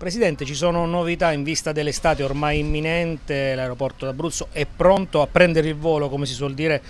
Presidente, ci sono novità in vista dell'estate ormai imminente, l'aeroporto d'Abruzzo è pronto a prendere il volo, come si suol dire,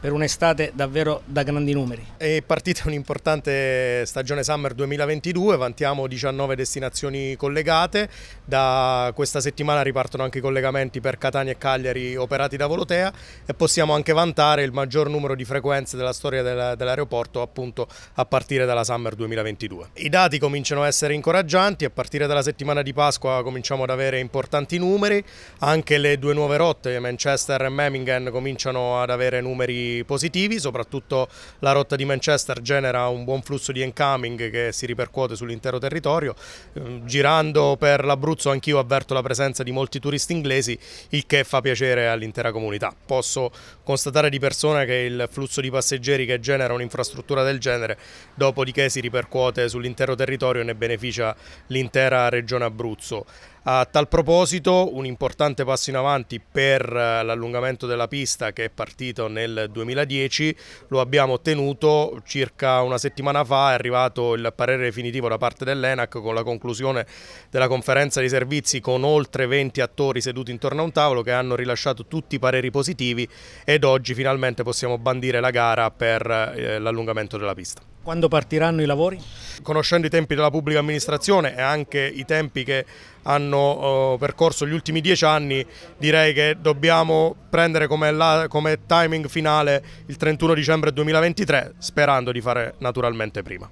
per un'estate davvero da grandi numeri. È partita un'importante stagione Summer 2022, vantiamo 19 destinazioni collegate, da questa settimana ripartono anche i collegamenti per Catania e Cagliari operati da Volotea e possiamo anche vantare il maggior numero di frequenze della storia dell'aeroporto appunto a partire dalla Summer 2022. I dati cominciano a essere incoraggianti, a partire dalla settimana di Pasqua cominciamo ad avere importanti numeri, anche le due nuove rotte Manchester e Memmingen cominciano ad avere numeri positivi, soprattutto la rotta di Manchester genera un buon flusso di incoming che si ripercuote sull'intero territorio. Ehm, girando per l'Abruzzo anch'io avverto la presenza di molti turisti inglesi, il che fa piacere all'intera comunità. Posso constatare di persona che il flusso di passeggeri che genera un'infrastruttura del genere, dopodiché si ripercuote sull'intero territorio e ne beneficia l'intera regione Abruzzo. A tal proposito un importante passo in avanti per eh, l'allungamento della pista che è partito nel 2010 lo abbiamo ottenuto circa una settimana fa, è arrivato il parere definitivo da parte dell'ENAC con la conclusione della conferenza di servizi con oltre 20 attori seduti intorno a un tavolo che hanno rilasciato tutti i pareri positivi ed oggi finalmente possiamo bandire la gara per eh, l'allungamento della pista. Quando partiranno i lavori? Conoscendo i tempi della pubblica amministrazione e anche i tempi che hanno oh, percorso gli ultimi dieci anni, direi che dobbiamo prendere come, la, come timing finale il 31 dicembre 2023, sperando di fare naturalmente prima.